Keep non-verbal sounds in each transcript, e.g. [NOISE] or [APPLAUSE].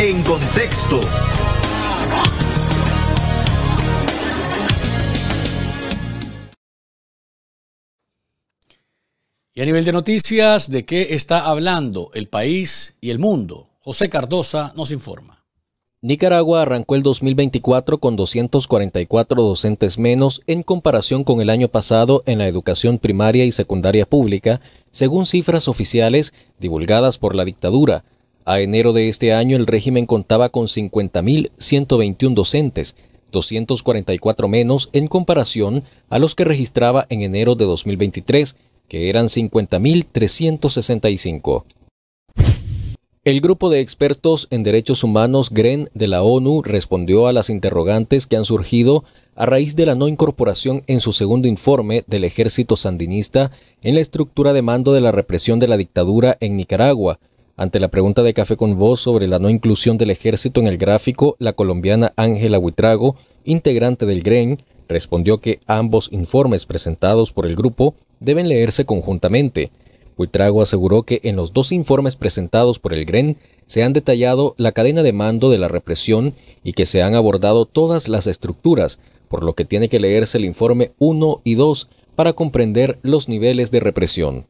En contexto. Y a nivel de noticias, ¿de qué está hablando el país y el mundo? José Cardosa nos informa. Nicaragua arrancó el 2024 con 244 docentes menos en comparación con el año pasado en la educación primaria y secundaria pública, según cifras oficiales divulgadas por la dictadura, a enero de este año el régimen contaba con 50.121 docentes, 244 menos en comparación a los que registraba en enero de 2023, que eran 50.365. El grupo de expertos en derechos humanos GREN de la ONU respondió a las interrogantes que han surgido a raíz de la no incorporación en su segundo informe del ejército sandinista en la estructura de mando de la represión de la dictadura en Nicaragua, ante la pregunta de Café con Voz sobre la no inclusión del ejército en el gráfico, la colombiana Ángela Huitrago, integrante del GREN, respondió que ambos informes presentados por el grupo deben leerse conjuntamente. Huitrago aseguró que en los dos informes presentados por el GREN se han detallado la cadena de mando de la represión y que se han abordado todas las estructuras, por lo que tiene que leerse el informe 1 y 2 para comprender los niveles de represión.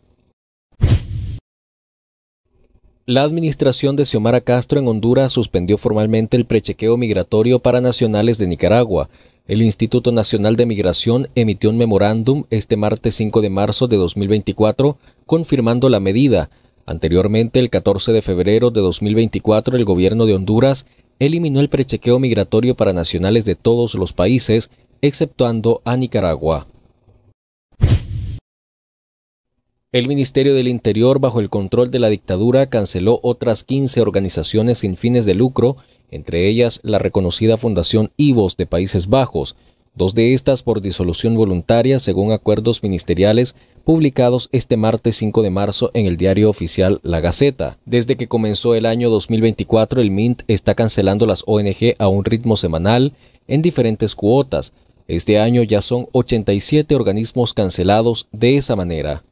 La administración de Xiomara Castro en Honduras suspendió formalmente el prechequeo migratorio para nacionales de Nicaragua. El Instituto Nacional de Migración emitió un memorándum este martes 5 de marzo de 2024 confirmando la medida. Anteriormente, el 14 de febrero de 2024, el gobierno de Honduras eliminó el prechequeo migratorio para nacionales de todos los países, exceptuando a Nicaragua. El Ministerio del Interior, bajo el control de la dictadura, canceló otras 15 organizaciones sin fines de lucro, entre ellas la reconocida Fundación IVOS de Países Bajos, dos de estas por disolución voluntaria según acuerdos ministeriales publicados este martes 5 de marzo en el diario oficial La Gaceta. Desde que comenzó el año 2024, el MINT está cancelando las ONG a un ritmo semanal en diferentes cuotas. Este año ya son 87 organismos cancelados de esa manera.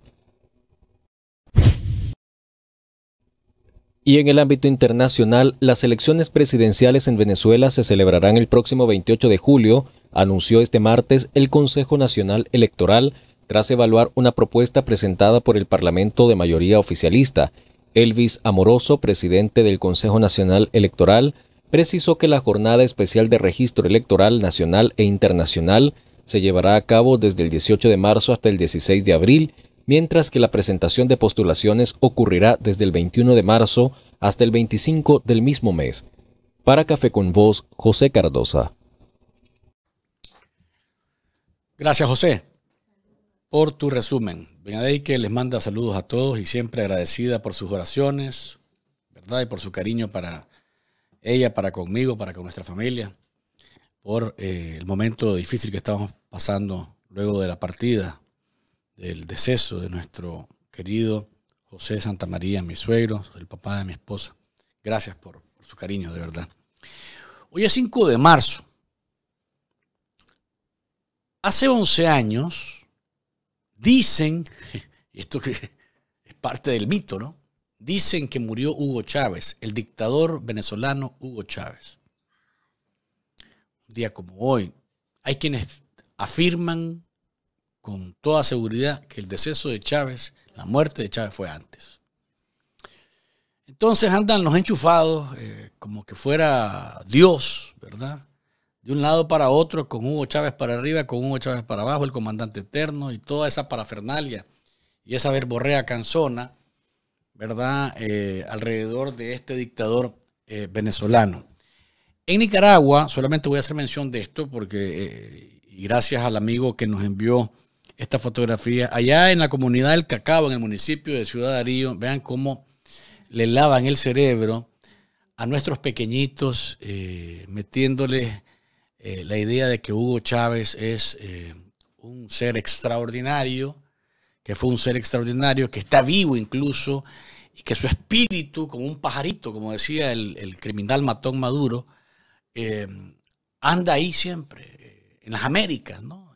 Y en el ámbito internacional, las elecciones presidenciales en Venezuela se celebrarán el próximo 28 de julio, anunció este martes el Consejo Nacional Electoral tras evaluar una propuesta presentada por el Parlamento de mayoría oficialista. Elvis Amoroso, presidente del Consejo Nacional Electoral, precisó que la jornada especial de registro electoral nacional e internacional se llevará a cabo desde el 18 de marzo hasta el 16 de abril mientras que la presentación de postulaciones ocurrirá desde el 21 de marzo hasta el 25 del mismo mes. Para Café con Voz, José Cardosa. Gracias, José, por tu resumen. que les manda saludos a todos y siempre agradecida por sus oraciones, ¿verdad? Y por su cariño para ella, para conmigo, para con nuestra familia, por eh, el momento difícil que estamos pasando luego de la partida del deceso de nuestro querido José Santa María, mi suegro, el papá de mi esposa. Gracias por, su cariño, de verdad. Hoy es 5 de marzo. Hace 11 años, dicen, [LAUGHS] esto que es parte del mito, ¿no? Dicen que murió Hugo Chávez, el dictador venezolano Hugo Chávez. Un día como hoy, hay quienes afirman con toda seguridad que el deceso de Chávez, la muerte de Chávez fue antes. Entonces andan los enchufados eh, como que fuera Dios, ¿verdad? De un lado para otro, con Hugo Chávez para arriba, con Hugo Chávez para abajo, el comandante eterno y toda esa parafernalia y esa verborrea canzona, ¿verdad? Eh, alrededor de este dictador eh, venezolano. En Nicaragua, solamente voy a hacer mención de esto porque, gracias al amigo que nos envió esta fotografía allá en la comunidad del Cacao, en el municipio de Ciudad Darío. Vean cómo le lavan el cerebro a nuestros pequeñitos, eh, metiéndoles eh, la idea de que Hugo Chávez es eh, un ser extraordinario, que fue un ser extraordinario, que está vivo incluso, y que su espíritu, como un pajarito, como decía el, el criminal matón Maduro, anda ahí siempre, en las Américas, ¿no?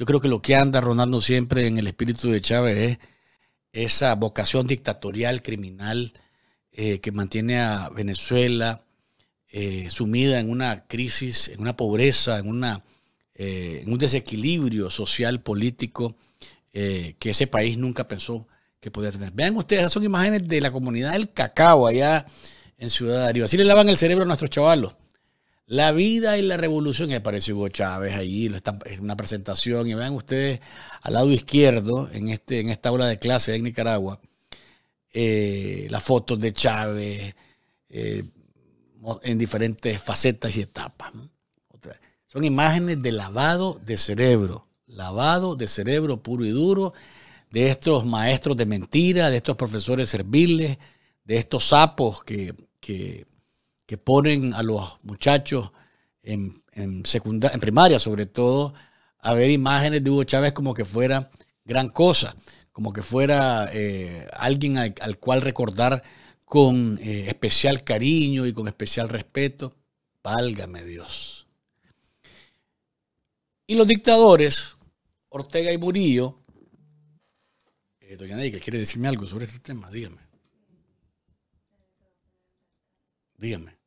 Yo creo que lo que anda rondando siempre en el espíritu de Chávez es esa vocación dictatorial, criminal, eh, que mantiene a Venezuela eh, sumida en una crisis, en una pobreza, en, una, eh, un desequilibrio social, político, que ese país nunca pensó que podía tener. Vean ustedes, son imágenes de la comunidad del cacao allá en Ciudad de Darío. Así le lavan el cerebro a nuestros chavalos. La vida y la revolución, y apareció Hugo Chávez allí, lo es una presentación, y vean ustedes al lado izquierdo, en, este, en esta aula de clase en Nicaragua, eh, las fotos de Chávez eh, en diferentes facetas y etapas. son imágenes de lavado de cerebro, lavado de cerebro puro y duro, de estos maestros de mentira, de estos profesores serviles, de estos sapos que, que que ponen a los muchachos en, en primaria sobre todo a ver imágenes de Hugo Chávez como que fuera gran cosa, como que fuera eh, alguien al, cual recordar con eh, especial cariño y con especial respeto. Válgame Dios. Y los dictadores, Ortega y Murillo, eh, doña Ney, quiere decirme algo sobre este tema, dígame. Dígame.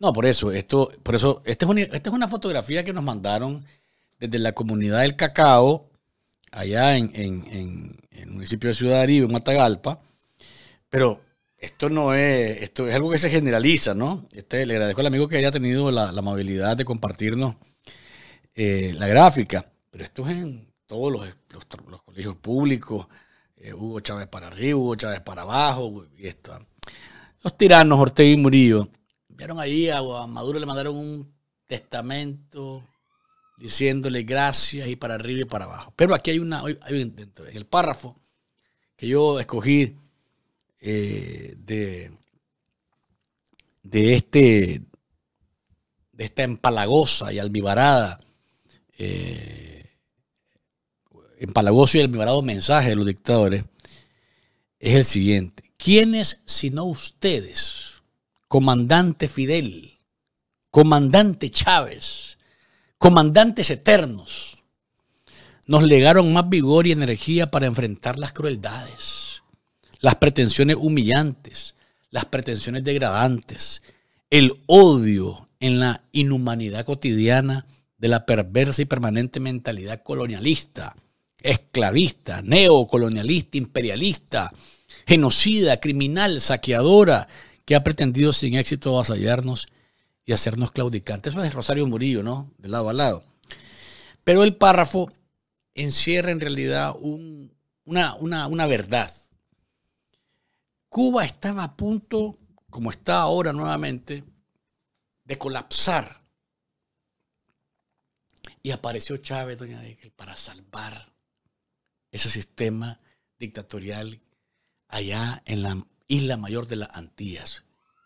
No, por eso, esto, por eso, esta es, una, fotografía que nos mandaron desde la comunidad del cacao, allá en, el municipio de Ciudad Arriba, en Matagalpa. Pero esto no es, esto es algo que se generaliza, ¿no? Este, le agradezco al amigo que haya tenido la, amabilidad de compartirnos eh, la gráfica, pero esto es en todos los, colegios públicos, eh, Hugo Chávez para arriba, Hugo Chávez para abajo, y esto. Los tiranos Ortega y Murillo Vieron ahí, a, Maduro le mandaron un testamento diciéndole gracias y para arriba y para abajo. Pero aquí hay una, hay un, el párrafo que yo escogí eh, de, de, este, de esta empalagosa y almibarada, eh, empalagoso y almibarado mensaje de los dictadores, es el siguiente. ¿Quiénes sino ustedes? comandante Fidel, comandante Chávez, comandantes eternos, nos legaron más vigor y energía para enfrentar las crueldades, las pretensiones humillantes, las pretensiones degradantes, el odio en la inhumanidad cotidiana de la perversa y permanente mentalidad colonialista, esclavista, neocolonialista, imperialista, genocida, criminal, saqueadora, que ha pretendido sin éxito avasallarnos y hacernos claudicantes. Eso es Rosario Murillo, ¿no? De lado a lado. Pero el párrafo encierra en realidad una, una, verdad. Cuba estaba a punto, como está ahora nuevamente, de colapsar. Y apareció Chávez, doña para salvar ese sistema dictatorial allá en la Isla Mayor de las Antillas.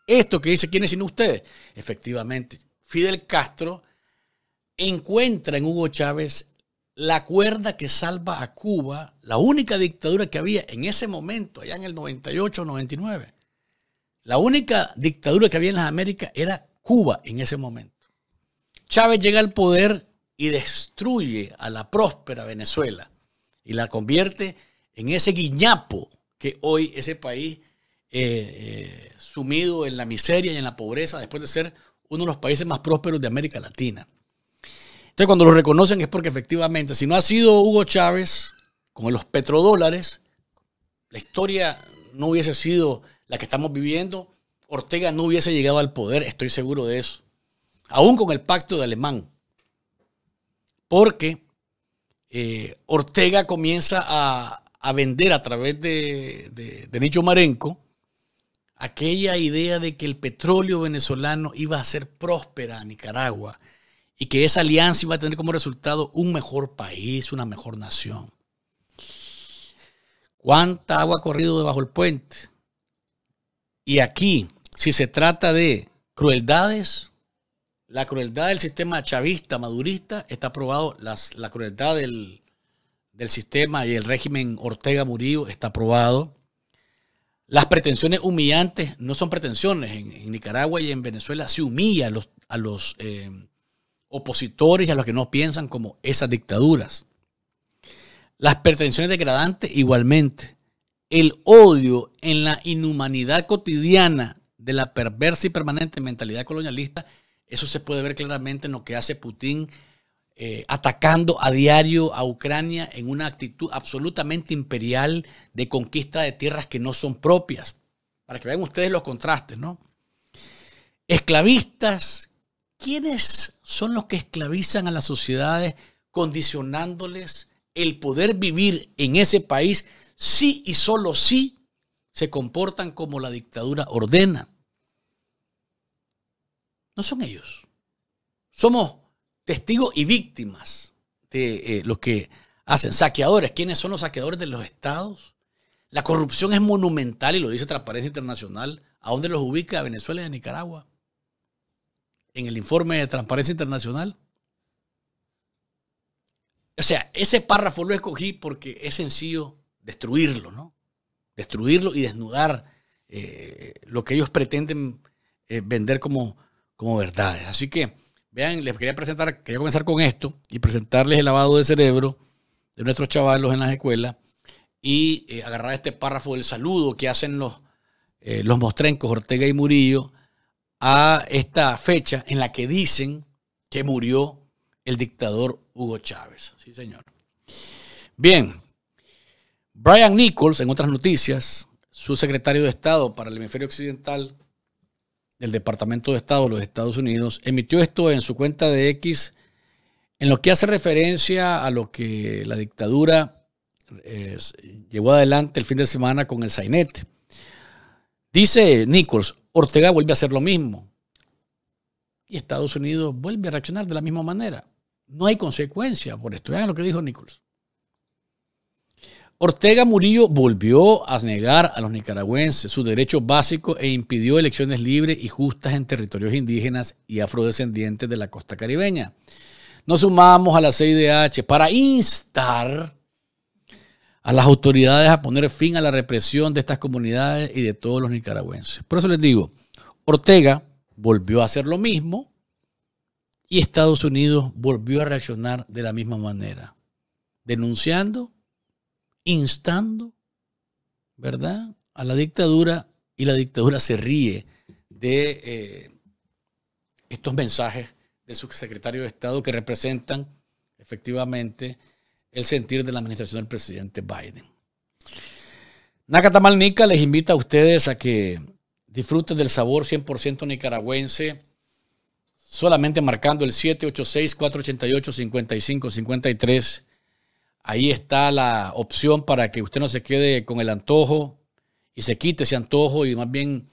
Esto que dice, ¿quiénes sino ustedes? Efectivamente, Fidel Castro encuentra en Hugo Chávez la cuerda que salva a Cuba, la única dictadura que había en ese momento, allá en el 98-99. La única dictadura que había en las Américas era Cuba en ese momento. Chávez llega al poder y destruye a la próspera Venezuela y la convierte en ese guiñapo que hoy ese país eh, eh, sumido en la miseria y en la pobreza después de ser uno de los países más prósperos de América Latina. Entonces, cuando lo reconocen es porque efectivamente, si no ha sido Hugo Chávez con los petrodólares, la historia no hubiese sido la que estamos viviendo, Ortega no hubiese llegado al poder, estoy seguro de eso, aún con el pacto de Alemán, porque eh, Ortega comienza a, vender a través de Nicho Marenco aquella idea de que el petróleo venezolano iba a ser próspera a Nicaragua y que esa alianza iba a tener como resultado un mejor país, una mejor nación. ¿Cuánta agua ha corrido debajo del puente? Y aquí, si se trata de crueldades, la crueldad del sistema chavista, madurista, está aprobado, la crueldad del, sistema y el régimen Ortega Murillo está probado las pretensiones humillantes no son pretensiones. En, Nicaragua y en Venezuela se humilla a los, a los eh, opositores y a los que no piensan como esas dictaduras. Las pretensiones degradantes igualmente. El odio en la inhumanidad cotidiana de la perversa y permanente mentalidad colonialista, eso se puede ver claramente en lo que hace Putin eh, atacando a diario a Ucrania en una actitud absolutamente imperial de conquista de tierras que no son propias. Para que vean ustedes los contrastes, ¿no? Esclavistas, ¿quiénes son los que esclavizan a las sociedades condicionándoles el poder vivir en ese país si y solo si se comportan como la dictadura ordena? No son ellos. Somos testigos y víctimas de eh, lo que hacen saqueadores. ¿Quiénes son los saqueadores de los estados? La corrupción es monumental y lo dice Transparencia Internacional. ¿A dónde los ubica? A Venezuela y a Nicaragua. En el informe de Transparencia Internacional. O sea, ese párrafo lo escogí porque es sencillo destruirlo, ¿no? Destruirlo y desnudar eh, lo que ellos pretenden eh, vender como, como verdades. Así que Vean, les quería presentar, quería comenzar con esto y presentarles el lavado de cerebro de nuestros chavalos en las escuelas y eh, agarrar este párrafo del saludo que hacen los, eh, los mostrencos Ortega y Murillo a esta fecha en la que dicen que murió el dictador Hugo Chávez. Sí, señor. Bien, Brian Nichols, en otras noticias, su secretario de Estado para el hemisferio occidental, el Departamento de Estado de los Estados Unidos emitió esto en su cuenta de X en lo que hace referencia a lo que la dictadura eh, llevó adelante el fin de semana con el Sainet. Dice Nichols, Ortega vuelve a hacer lo mismo. Y Estados Unidos vuelve a reaccionar de la misma manera. No hay consecuencia por esto. Vean lo que dijo Nichols. Ortega Murillo volvió a negar a los nicaragüenses su derecho básico e impidió elecciones libres y justas en territorios indígenas y afrodescendientes de la costa caribeña. Nos sumamos a la CIDH para instar a las autoridades a poner fin a la represión de estas comunidades y de todos los nicaragüenses. Por eso les digo, Ortega volvió a hacer lo mismo y Estados Unidos volvió a reaccionar de la misma manera, denunciando instando, ¿verdad?, a la dictadura y la dictadura se ríe de eh, estos mensajes del subsecretario de Estado que representan efectivamente el sentir de la administración del presidente Biden. Nacatamal Nica les invita a ustedes a que disfruten del sabor 100% nicaragüense, solamente marcando el 786-488-5553 Ahí está la opción para que usted no se quede con el antojo y se quite ese antojo y más bien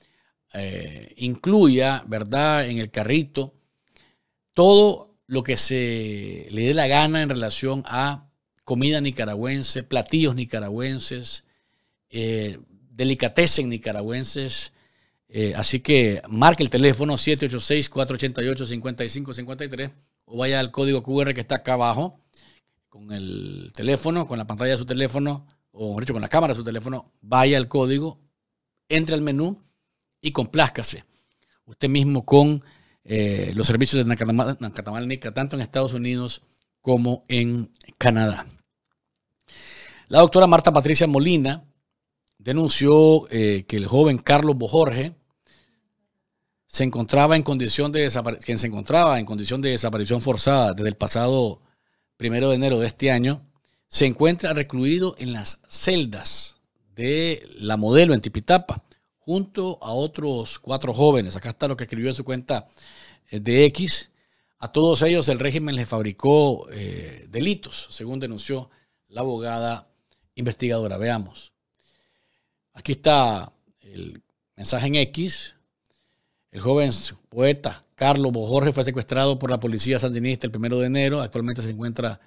eh, incluya, ¿verdad?, en el carrito todo lo que se le dé la gana en relación a comida nicaragüense, platillos nicaragüenses, eh, nicaragüenses. Eh, así que marque el teléfono 786-488-5553 o vaya al código QR que está acá abajo con el teléfono, con la pantalla de su teléfono, o mejor dicho, con la cámara de su teléfono, vaya al código, entre al menú y compláscase usted mismo con eh, los servicios de Nacatamalnica, tanto en Estados Unidos como en Canadá. La doctora Marta Patricia Molina denunció eh, que el joven Carlos Bojorge se encontraba en condición de que se encontraba en condición de desaparición forzada desde el pasado primero de enero de este año, se encuentra recluido en las celdas de la modelo en Tipitapa, junto a otros cuatro jóvenes. Acá está lo que escribió en su cuenta eh, de X. A todos ellos el régimen les fabricó eh, delitos, según denunció la abogada investigadora. Veamos. Aquí está el mensaje en X el joven poeta Carlos Bojorge fue secuestrado por la policía sandinista el primero de enero. Actualmente se encuentra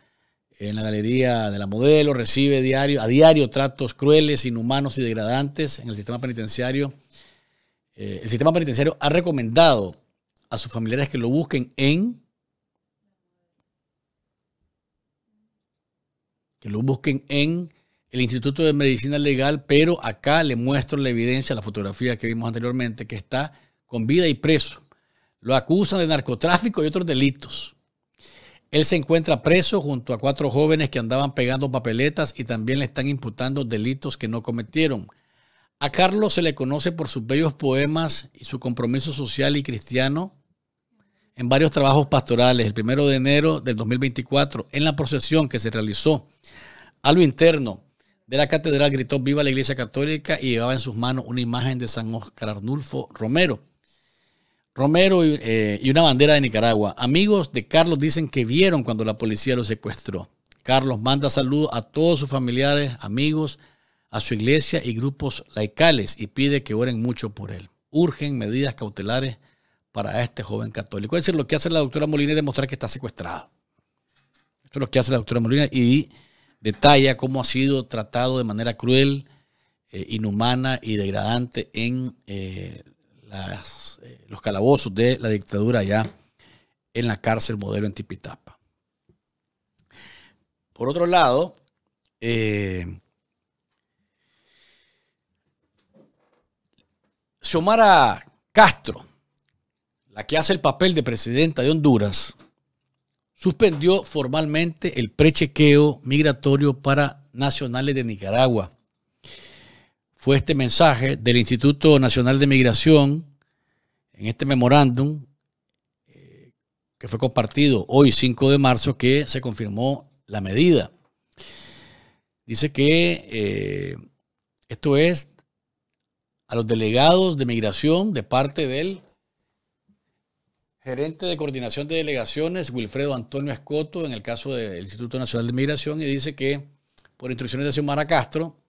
en la galería de la modelo. Recibe diario, a diario tratos crueles, inhumanos y degradantes en el sistema penitenciario. Eh, el sistema penitenciario ha recomendado a sus familiares que lo busquen en. Que lo busquen en el Instituto de Medicina Legal, pero acá le muestro la evidencia, la fotografía que vimos anteriormente, que está con vida y preso. Lo acusan de narcotráfico y otros delitos. Él se encuentra preso junto a cuatro jóvenes que andaban pegando papeletas y también le están imputando delitos que no cometieron. A Carlos se le conoce por sus bellos poemas y su compromiso social y cristiano en varios trabajos pastorales. El primero de enero del 2024, en la procesión que se realizó a lo interno de la catedral, gritó Viva la Iglesia Católica y llevaba en sus manos una imagen de San Oscar Arnulfo Romero. Romero eh, y, una bandera de Nicaragua. Amigos de Carlos dicen que vieron cuando la policía lo secuestró. Carlos manda saludos a todos sus familiares, amigos, a su iglesia y grupos laicales y pide que oren mucho por él. Urgen medidas cautelares para este joven católico. Es decir, lo que hace la doctora Molina es demostrar que está secuestrado. Eso es lo que hace la doctora Molina y detalla cómo ha sido tratado de manera cruel, eh, inhumana y degradante en eh, eh, los calabozos de la dictadura allá en la cárcel modelo en Tipitapa. Por otro lado, eh, Xiomara Castro, la que hace el papel de presidenta de Honduras, suspendió formalmente el prechequeo migratorio para nacionales de Nicaragua fue este mensaje del Instituto Nacional de Migración en este memorándum eh, que fue compartido hoy 5 de marzo que se confirmó la medida. Dice que eh, esto es a los delegados de migración de parte del gerente de coordinación de delegaciones, Wilfredo Antonio Escoto, en el caso del Instituto Nacional de Migración, y dice que por instrucciones de Xiomara Castro,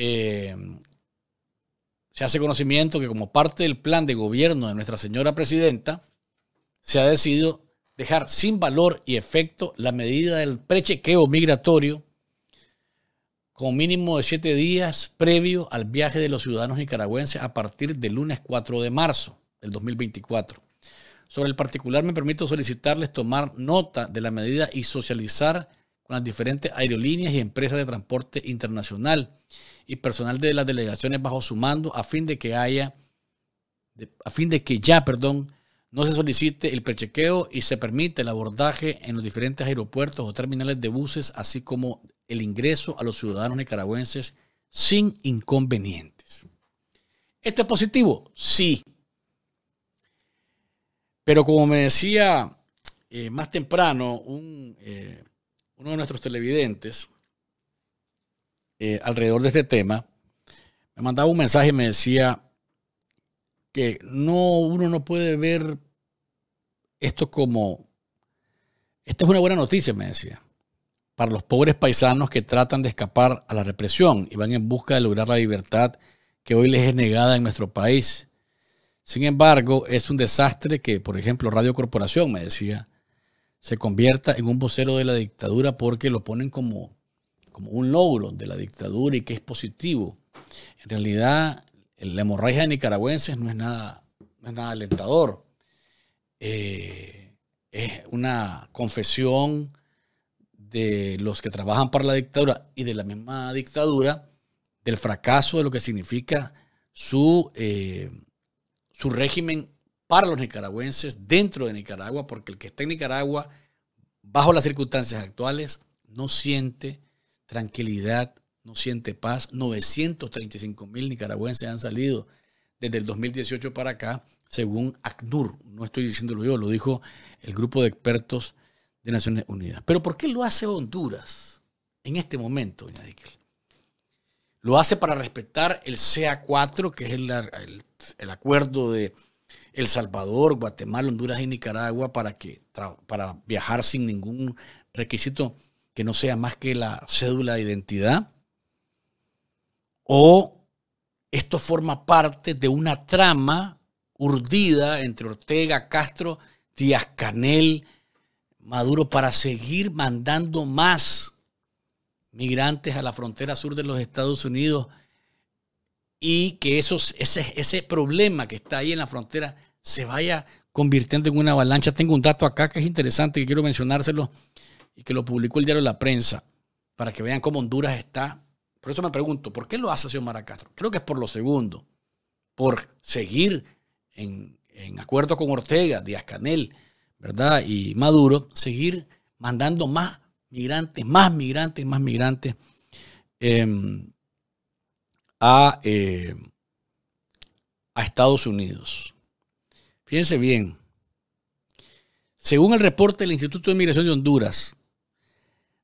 eh, se hace conocimiento que como parte del plan de gobierno de nuestra señora presidenta, se ha decidido dejar sin valor y efecto la medida del prechequeo migratorio con mínimo de siete días previo al viaje de los ciudadanos nicaragüenses a partir del lunes 4 de marzo del 2024. Sobre el particular me permito solicitarles tomar nota de la medida y socializar con las diferentes aerolíneas y empresas de transporte internacional y personal de las delegaciones bajo su mando a fin de que haya, a fin de que ya, perdón, no se solicite el prechequeo y se permite el abordaje en los diferentes aeropuertos o terminales de buses, así como el ingreso a los ciudadanos nicaragüenses sin inconvenientes. ¿Esto es positivo? Sí. Pero como me decía eh, más temprano un eh, uno de nuestros televidentes eh, alrededor de este tema me mandaba un mensaje y me decía que no, uno no puede ver esto como, esta es una buena noticia, me decía, para los pobres paisanos que tratan de escapar a la represión y van en busca de lograr la libertad que hoy les es negada en nuestro país. Sin embargo, es un desastre que, por ejemplo, Radio Corporación, me decía, se convierta en un vocero de la dictadura porque lo ponen como, como un logro de la dictadura y que es positivo. En realidad, la hemorragia de nicaragüenses no es nada, nada alentador. Eh, es una confesión de los que trabajan para la dictadura y de la misma dictadura, del fracaso de lo que significa su, eh, su régimen para los nicaragüenses dentro de Nicaragua, porque el que está en Nicaragua, bajo las circunstancias actuales, no siente tranquilidad, no siente paz. 935 mil nicaragüenses han salido desde el 2018 para acá, según ACNUR. No estoy diciéndolo yo, lo dijo el grupo de expertos de Naciones Unidas. Pero ¿por qué lo hace Honduras en este momento, doña Lo hace para respetar el CA4, que es el acuerdo de el Salvador, Guatemala, Honduras y Nicaragua para, que, para viajar sin ningún requisito que no sea más que la cédula de identidad? ¿O esto forma parte de una trama urdida entre Ortega, Castro, Díaz Canel, Maduro para seguir mandando más migrantes a la frontera sur de los Estados Unidos y que esos, ese, ese problema que está ahí en la frontera se vaya convirtiendo en una avalancha. Tengo un dato acá que es interesante, que quiero mencionárselo y que lo publicó el diario La Prensa, para que vean cómo Honduras está. Por eso me pregunto, ¿por qué lo hace señor Castro? Creo que es por lo segundo, por seguir en, acuerdo con Ortega, Díaz Canel, ¿verdad? Y Maduro, seguir mandando más migrantes, más migrantes, más migrantes. Em, eh, a, Estados Unidos. Fíjense bien, según el reporte del Instituto de Migración de Honduras,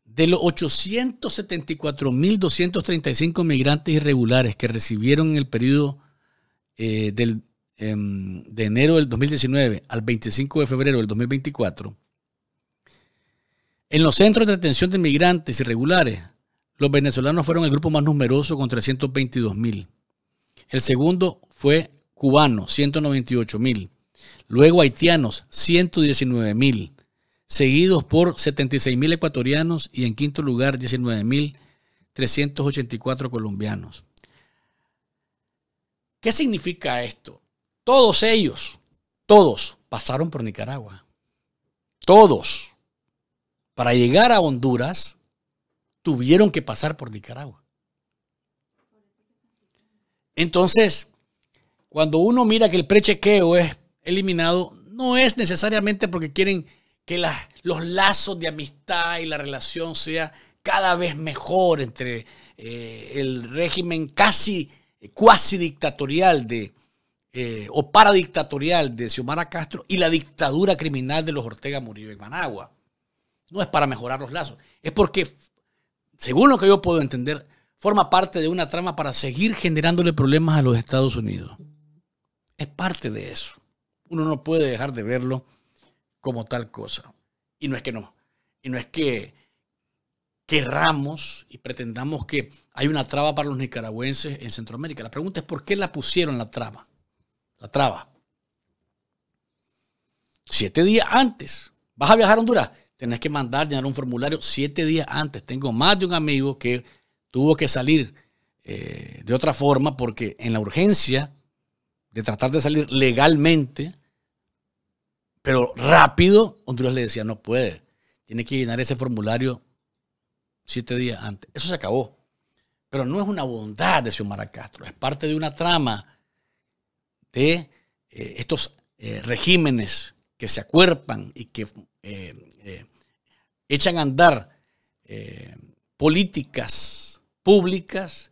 de los 874.235 migrantes irregulares que recibieron en el periodo eh, em, de enero del 2019 al 25 de febrero del 2024, en los centros de atención de migrantes irregulares los venezolanos fueron el grupo más numeroso con 322 mil. El segundo fue cubano, 198 mil. Luego haitianos, 119 mil. Seguidos por 76 mil ecuatorianos y en quinto lugar 19 mil 384 colombianos. ¿Qué significa esto? Todos ellos, todos pasaron por Nicaragua. Todos. Para llegar a Honduras tuvieron que pasar por Nicaragua. Entonces, cuando uno mira que el prechequeo es eliminado, no es necesariamente porque quieren que los lazos de amistad y la relación sea cada vez mejor entre eh, el régimen casi, eh, cuasi dictatorial de, eh, o paradictatorial de Xiomara Castro y la dictadura criminal de los Ortega Murillo en Managua. No es para mejorar los lazos, es porque según lo que yo puedo entender, forma parte de una trama para seguir generándole problemas a los Estados Unidos. Es parte de eso. Uno no puede dejar de verlo como tal cosa. Y no es que no. Y no es que querramos y pretendamos que hay una traba para los nicaragüenses en Centroamérica. La pregunta es por qué la pusieron la trama, La traba. Siete días antes. ¿Vas a viajar a Honduras? tenés que mandar, llenar un formulario siete días antes. Tengo más de un amigo que tuvo que salir eh, de otra forma porque en la urgencia de tratar de salir legalmente, pero rápido, Honduras le decía, no puede. Tiene que llenar ese formulario siete días antes. Eso se acabó. Pero no es una bondad de Xiomara Castro, es parte de una trama de eh, estos eh, regímenes que se acuerpan y que eh, eh, echan a andar eh, políticas públicas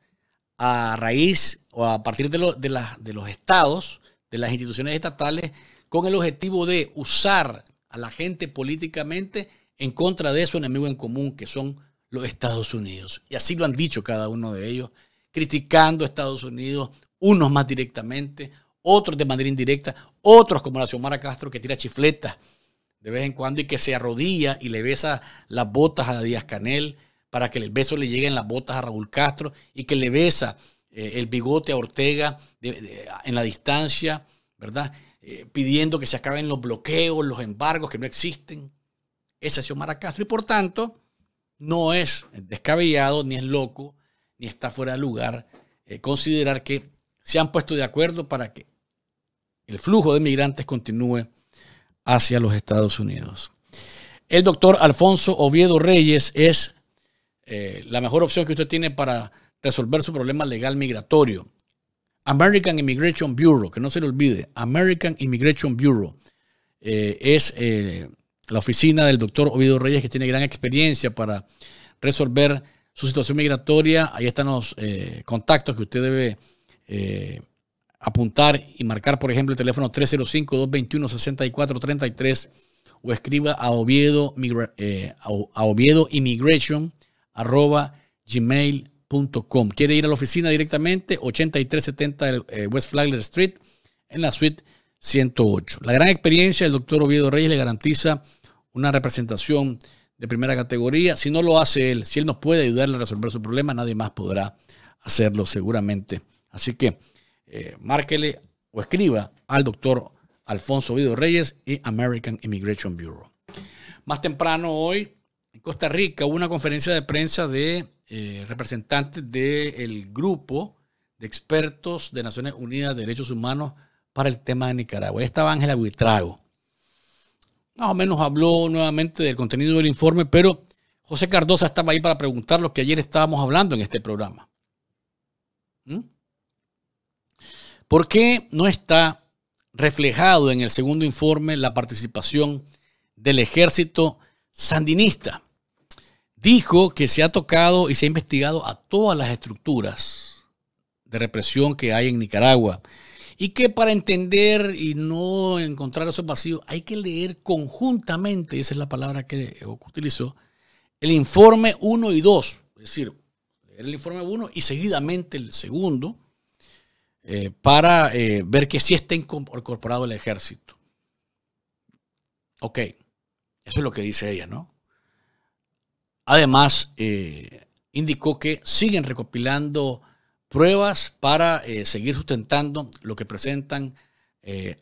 a raíz o a partir de, de los estados, de las instituciones estatales, con el objetivo de usar a la gente políticamente en contra de su enemigo en común, que son los Estados Unidos. Y así lo han dicho cada uno de ellos, criticando a Estados Unidos, unos más directamente, otros de manera indirecta, otros como la Xiomara Castro que tira chifletas de vez en cuando y que se arrodilla y le besa las botas a Díaz Canel para que el beso le llegue en las botas a Raúl Castro y que le besa eh, el bigote a Ortega en la distancia, ¿verdad? Eh, pidiendo que se acaben los bloqueos, los embargos que no existen. Esa es Xiomara Castro y por tanto no es descabellado, ni es loco, ni está fuera de lugar eh, considerar que se han puesto de acuerdo para que el flujo de migrantes continúe hacia los Estados Unidos. El doctor Alfonso Oviedo Reyes es eh, la mejor opción que usted tiene para resolver su problema legal migratorio. American Immigration Bureau, que no se le olvide, American Immigration Bureau eh, es eh, la oficina del doctor Oviedo Reyes que tiene gran experiencia para resolver su situación migratoria. Ahí están los contactos que usted debe apuntar y marcar, por ejemplo, el teléfono 305-221-6433 o escriba a Oviedo, eh, a Oviedo Immigration arroba gmail.com. ¿Quiere ir a la oficina directamente? 8370 eh, West Flagler Street en la suite 108. La gran experiencia del doctor Oviedo Reyes le garantiza una representación de primera categoría. Si no lo hace él, si él no puede ayudarle a resolver su problema, nadie más podrá hacerlo seguramente. Así que eh, márquele o escriba al doctor Alfonso Vido Reyes y American Immigration Bureau. Más temprano hoy, en Costa Rica, hubo una conferencia de prensa de eh, representantes del grupo de expertos de Naciones Unidas de Derechos Humanos para el tema de Nicaragua. Ahí estaba Ángela Buitrago. Más o menos habló nuevamente del contenido del informe, pero José Cardosa estaba ahí para preguntar lo que ayer estábamos hablando en este programa. ¿Mm? ¿Por qué no está reflejado en el segundo informe la participación del ejército sandinista? Dijo que se ha tocado y se ha investigado a todas las estructuras de represión que hay en Nicaragua y que para entender y no encontrar esos vacíos hay que leer conjuntamente, esa es la palabra que utilizó, el informe 1 y 2, es decir, el informe 1 y seguidamente el segundo, eh, para eh, ver que sí está incorporado el ejército. Ok, eso es lo que dice ella, ¿no? Además, eh, indicó que siguen recopilando pruebas para seguir sustentando lo que presentan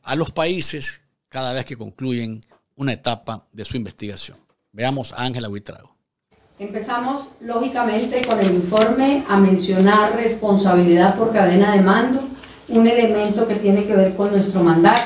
a los países cada vez que concluyen una etapa de su investigación. Veamos a Ángela Huitrago. Empezamos lógicamente con el informe a mencionar responsabilidad por cadena de mando, un elemento que tiene que ver con nuestro mandato.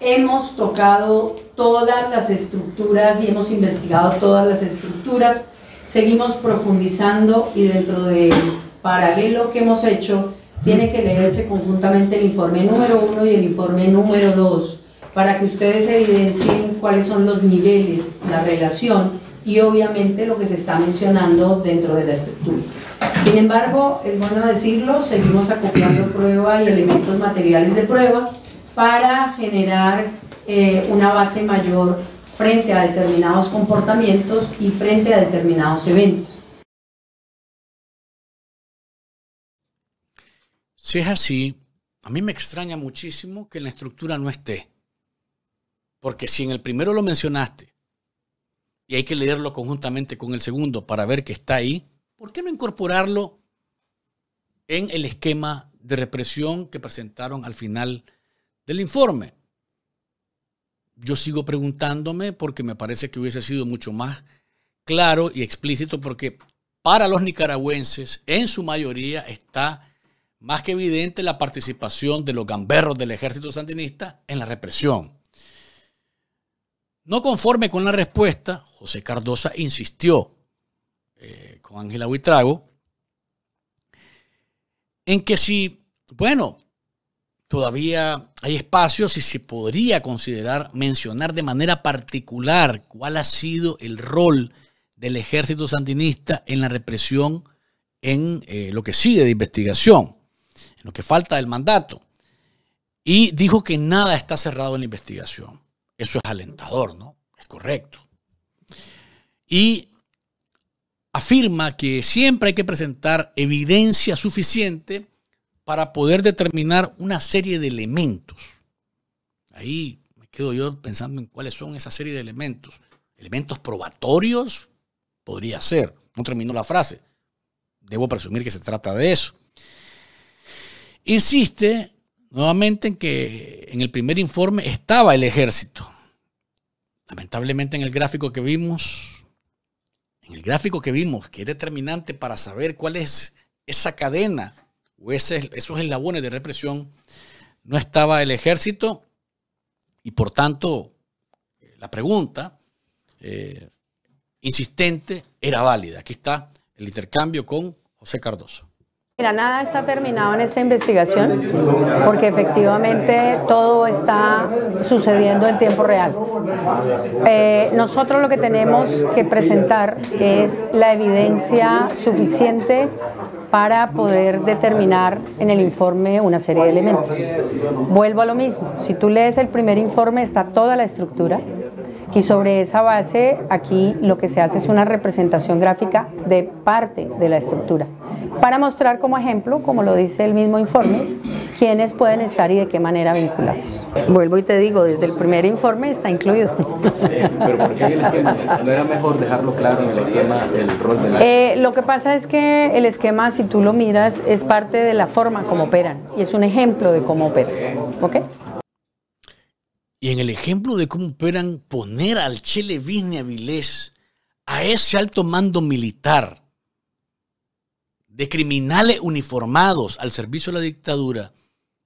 Hemos tocado todas las estructuras y hemos investigado todas las estructuras. Seguimos profundizando y dentro del paralelo que hemos hecho tiene que leerse conjuntamente el informe número uno y el informe número dos para que ustedes evidencien cuáles son los niveles, la relación y obviamente lo que se está mencionando dentro de la estructura. Sin embargo, es bueno decirlo, seguimos acoplando [CLEARS THROAT] prueba y elementos materiales de prueba para generar eh, una base mayor frente a determinados comportamientos y frente a determinados eventos. Si es así, a mí me extraña muchísimo que en la estructura no esté. Porque si en el primero lo mencionaste, y hay que leerlo conjuntamente con el segundo para ver que está ahí, ¿por qué no incorporarlo en el esquema de represión que presentaron al final del informe? Yo sigo preguntándome porque me parece que hubiese sido mucho más claro y explícito porque para los nicaragüenses en su mayoría está más que evidente la participación de los gamberros del ejército sandinista en la represión. No conforme con la respuesta, José Cardosa insistió eh, con Ángela Huitrago en que si, bueno, todavía hay espacio si se podría considerar mencionar de manera particular cuál ha sido el rol del ejército sandinista en la represión en eh, lo que sigue de investigación, en lo que falta del mandato. Y dijo que nada está cerrado en la investigación. Eso es alentador, ¿no? Es correcto. Y afirma que siempre hay que presentar evidencia suficiente para poder determinar una serie de elementos. Ahí me quedo yo pensando en cuáles son esa serie de elementos. Elementos probatorios, podría ser. No terminó la frase. Debo presumir que se trata de eso. Insiste nuevamente en que en el primer informe estaba el ejército. Lamentablemente en el gráfico que vimos, en el gráfico que vimos, que es determinante para saber cuál es esa cadena o esos eslabones de represión, no estaba el ejército y por tanto la pregunta eh, insistente era válida. Aquí está el intercambio con José Cardoso. Mira, nada está terminado en esta investigación porque efectivamente todo está sucediendo en tiempo real. Eh, nosotros lo que tenemos que presentar es la evidencia suficiente para poder determinar en el informe una serie de elementos. Vuelvo a lo mismo, si tú lees el primer informe está toda la estructura, y sobre esa base, aquí lo que se hace es una representación gráfica de parte de la estructura, para mostrar como ejemplo, como lo dice el mismo informe, quiénes pueden estar y de qué manera vinculados. Vuelvo y te digo, desde el primer informe está incluido. Eh, ¿Pero por qué el esquema? ¿No era mejor dejarlo claro en el esquema del rol de la... Eh, lo que pasa es que el esquema, si tú lo miras, es parte de la forma como operan y es un ejemplo de cómo operan. ¿Ok? Y en el ejemplo de cómo operan poner al Chele a Avilés, a ese alto mando militar, de criminales uniformados al servicio de la dictadura,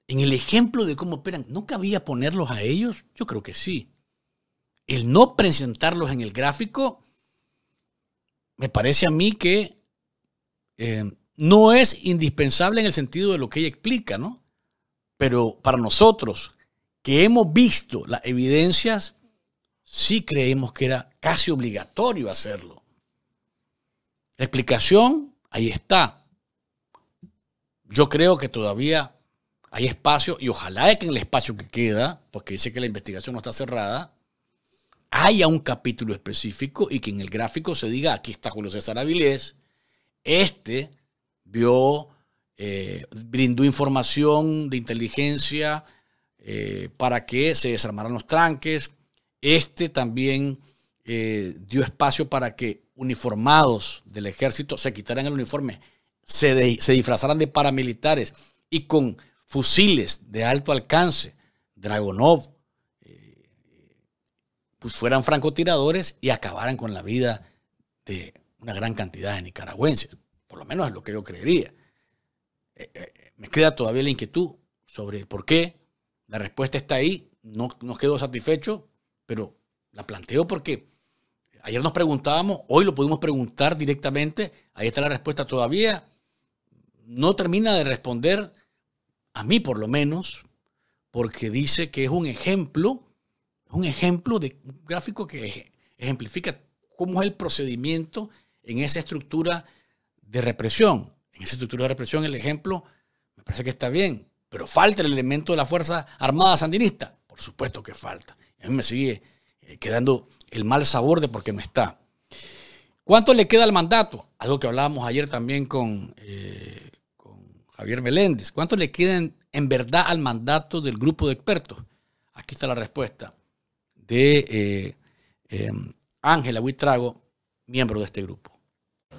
en el ejemplo de cómo operan, ¿no cabía ponerlos a ellos? Yo creo que sí. El no presentarlos en el gráfico, me parece a mí que eh, no es indispensable en el sentido de lo que ella explica, ¿no? Pero para nosotros, que hemos visto las evidencias, sí creemos que era casi obligatorio hacerlo. La explicación ahí está. Yo creo que todavía hay espacio y ojalá que en el espacio que queda, porque dice que la investigación no está cerrada, haya un capítulo específico y que en el gráfico se diga, aquí está Julio César Avilés, este vio, eh, brindó información de inteligencia, eh, para que se desarmaran los tranques. Este también eh, dio espacio para que uniformados del ejército se quitaran el uniforme, se, disfrazaran de paramilitares y con fusiles de alto alcance, Dragonov, eh, pues fueran francotiradores y acabaran con la vida de una gran cantidad de nicaragüenses. Por lo menos es lo que yo creería. me queda todavía la inquietud sobre por qué la respuesta está ahí, no, nos quedó satisfecho, pero la planteo porque ayer nos preguntábamos, hoy lo pudimos preguntar directamente, ahí está la respuesta todavía. No termina de responder, a mí por lo menos, porque dice que es un ejemplo, un ejemplo de gráfico que ejemplifica cómo es el procedimiento en esa estructura de represión. En esa estructura de represión el ejemplo me parece que está bien. Pero falta el elemento de la Fuerza Armada Sandinista. Por supuesto que falta. A mí me sigue eh, quedando el mal sabor de por qué no está. ¿Cuánto le queda al mandato? Algo que hablábamos ayer también con, eh, Javier Meléndez. ¿Cuánto le queda en, verdad al mandato del grupo de expertos? Aquí está la respuesta de eh, Ángela Huitrago, miembro de este grupo.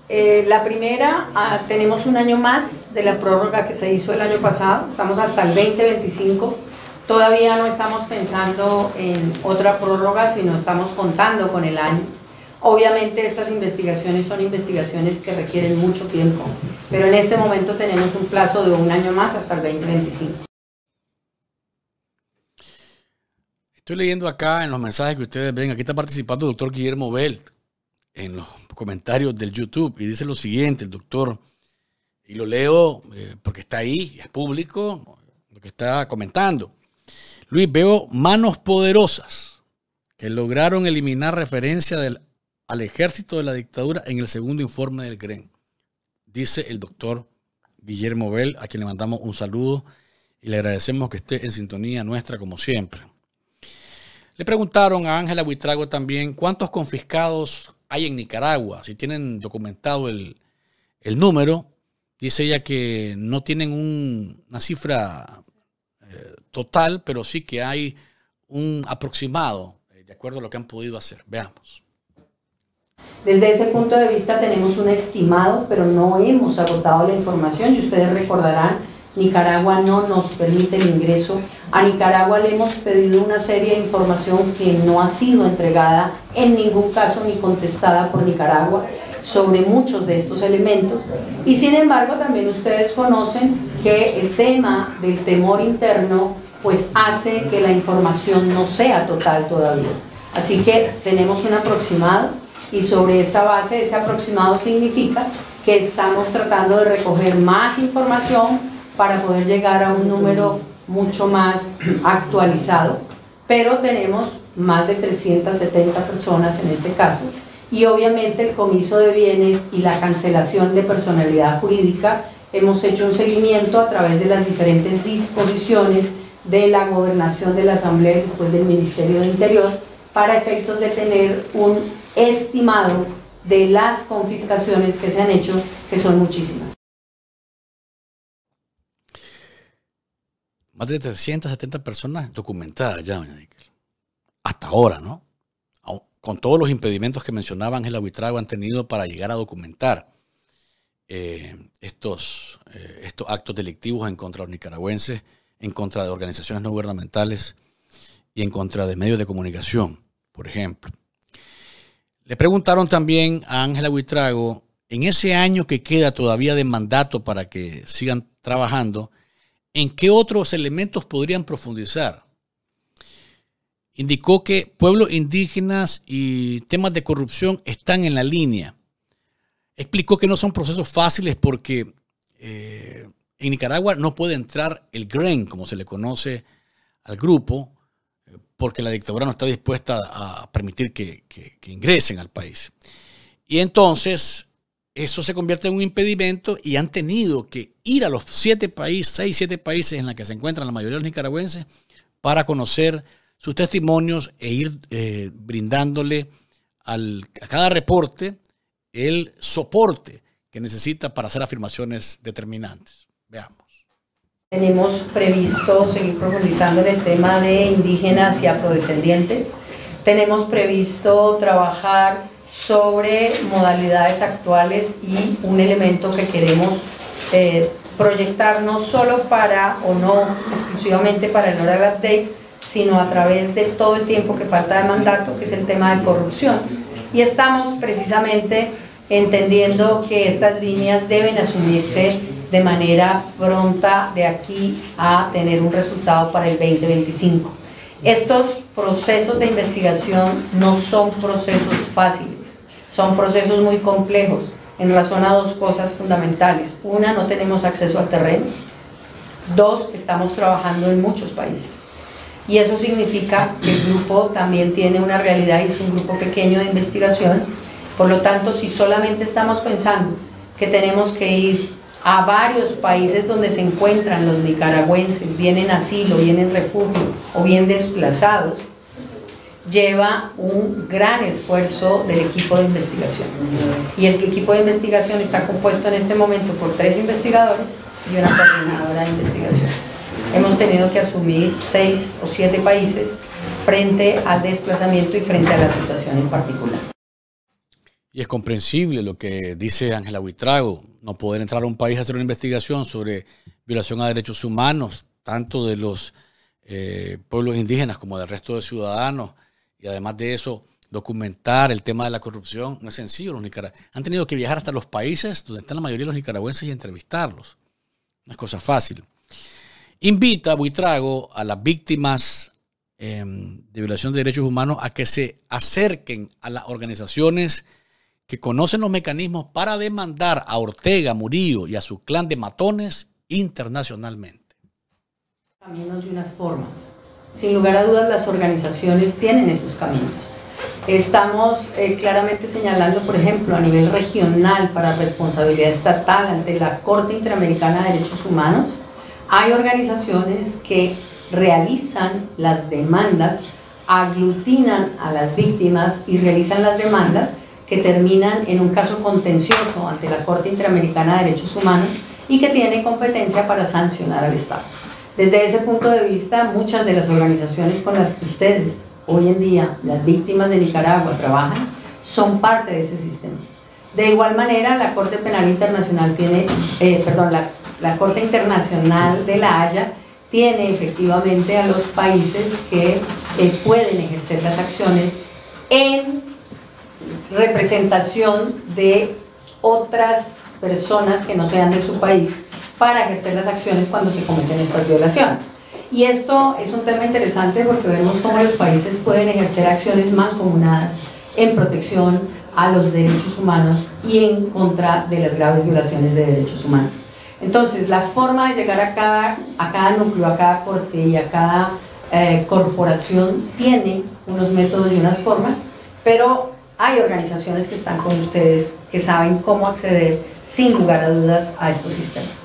Eh, la primera, ah, tenemos un año más de la prórroga que se hizo el año pasado, estamos hasta el 2025. Todavía no estamos pensando en otra prórroga, sino estamos contando con el año. Obviamente estas investigaciones son investigaciones que requieren mucho tiempo, pero en este momento tenemos un plazo de un año más hasta el 2025. Estoy leyendo acá en los mensajes que ustedes ven, aquí está participando el doctor Guillermo Belt en los comentarios del YouTube y dice lo siguiente, el doctor, y lo leo eh, porque está ahí, es público, lo que está comentando. Luis, veo manos poderosas que lograron eliminar referencia del, al ejército de la dictadura en el segundo informe del GREN, dice el doctor Guillermo Bell, a quien le mandamos un saludo y le agradecemos que esté en sintonía nuestra como siempre. Le preguntaron a Ángela Buitrago también cuántos confiscados hay en Nicaragua, si tienen documentado el, el número, dice ella que no tienen una cifra eh, total, pero sí que hay un aproximado, eh, de acuerdo a lo que han podido hacer. Veamos. Desde ese punto de vista tenemos un estimado, pero no hemos agotado la información y ustedes recordarán Nicaragua no nos permite el ingreso. A Nicaragua le hemos pedido una serie de información que no ha sido entregada en ningún caso ni contestada por Nicaragua sobre muchos de estos elementos. Y sin embargo también ustedes conocen que el tema del temor interno pues hace que la información no sea total todavía. Así que tenemos un aproximado y sobre esta base ese aproximado significa que estamos tratando de recoger más información para poder llegar a un número mucho más actualizado, pero tenemos más de 370 personas en este caso y obviamente el comiso de bienes y la cancelación de personalidad jurídica hemos hecho un seguimiento a través de las diferentes disposiciones de la gobernación de la Asamblea y después del Ministerio de Interior para efectos de tener un estimado de las confiscaciones que se han hecho, que son muchísimas. Más de 370 personas documentadas ya, doña Hasta ahora, ¿no? Con todos los impedimentos que mencionaba Ángela Buitrago han tenido para llegar a documentar eh, estos, eh, estos actos delictivos en contra de los nicaragüenses, en contra de organizaciones no gubernamentales y en contra de medios de comunicación, por ejemplo. Le preguntaron también a Ángela Huitrago: en ese año que queda todavía de mandato para que sigan trabajando, en qué otros elementos podrían profundizar. Indicó que pueblos indígenas y temas de corrupción están en la línea. Explicó que no son procesos fáciles porque eh, en Nicaragua no puede entrar el GREN, como se le conoce al grupo, eh, porque la dictadura no está dispuesta a permitir que ingresen al país. Y entonces eso se convierte en un impedimento y han tenido que ir a los siete países, seis, siete países en los que se encuentran la mayoría de los nicaragüenses para conocer sus testimonios e ir eh, brindándole al, a cada reporte el soporte que necesita para hacer afirmaciones determinantes. Veamos. Tenemos previsto seguir profundizando en el tema de indígenas y afrodescendientes. Tenemos previsto trabajar sobre modalidades actuales y un elemento que queremos eh, proyectar no solo para o no exclusivamente para el oral update, sino a través de todo el tiempo que falta de mandato, que es el tema de corrupción. Y estamos precisamente entendiendo que estas líneas deben asumirse de manera pronta de aquí a tener un resultado para el 2025. Estos procesos de investigación no son procesos fáciles son procesos muy complejos en razón a dos cosas fundamentales. Una, no tenemos acceso al terreno. Dos, estamos trabajando en muchos países. Y eso significa que el grupo también tiene una realidad y es un grupo pequeño de investigación. Por lo tanto, si solamente estamos pensando que tenemos que ir a varios países donde se encuentran los nicaragüenses, vienen asilo, vienen refugio o bien desplazados, lleva un gran esfuerzo del equipo de investigación. Y el equipo de investigación está compuesto en este momento por tres investigadores y una coordinadora de investigación. Hemos tenido que asumir seis o siete países frente al desplazamiento y frente a la situación en particular. Y es comprensible lo que dice Ángela Huitrago, no poder entrar a un país a hacer una investigación sobre violación a derechos humanos, tanto de los eh, pueblos indígenas como del resto de ciudadanos, y además de eso, documentar el tema de la corrupción. No es sencillo. Los Han tenido que viajar hasta los países donde están la mayoría de los nicaragüenses y entrevistarlos. No es cosa fácil. Invita a Buitrago a las víctimas em, de violación de derechos humanos a que se acerquen a las organizaciones que conocen los mecanismos para demandar a Ortega, Murillo y a su clan de matones internacionalmente. Caminos hay unas formas sin lugar a dudas las organizaciones tienen esos caminos. Estamos eh, claramente señalando, por ejemplo, a nivel regional para responsabilidad estatal ante la Corte Interamericana de Derechos Humanos, hay organizaciones que realizan las demandas, aglutinan a las víctimas y realizan las demandas que terminan en un caso contencioso ante la Corte Interamericana de Derechos Humanos y que tiene competencia para sancionar al Estado. Desde ese punto de vista, muchas de las organizaciones con las que ustedes hoy en día, las víctimas de Nicaragua, trabajan, son parte de ese sistema. De igual manera, la Corte Penal Internacional tiene, eh, perdón, la, Corte Internacional de la Haya tiene efectivamente a los países que eh, pueden ejercer las acciones en representación de otras personas que no sean de su país para ejercer las acciones cuando se cometen estas violaciones. Y esto es un tema interesante porque vemos cómo los países pueden ejercer acciones más comunadas en protección a los derechos humanos y en contra de las graves violaciones de derechos humanos. Entonces, la forma de llegar a cada, a cada núcleo, a cada corte y a cada eh, corporación tiene unos métodos y unas formas, pero hay organizaciones que están con ustedes que saben cómo acceder sin lugar a dudas a estos sistemas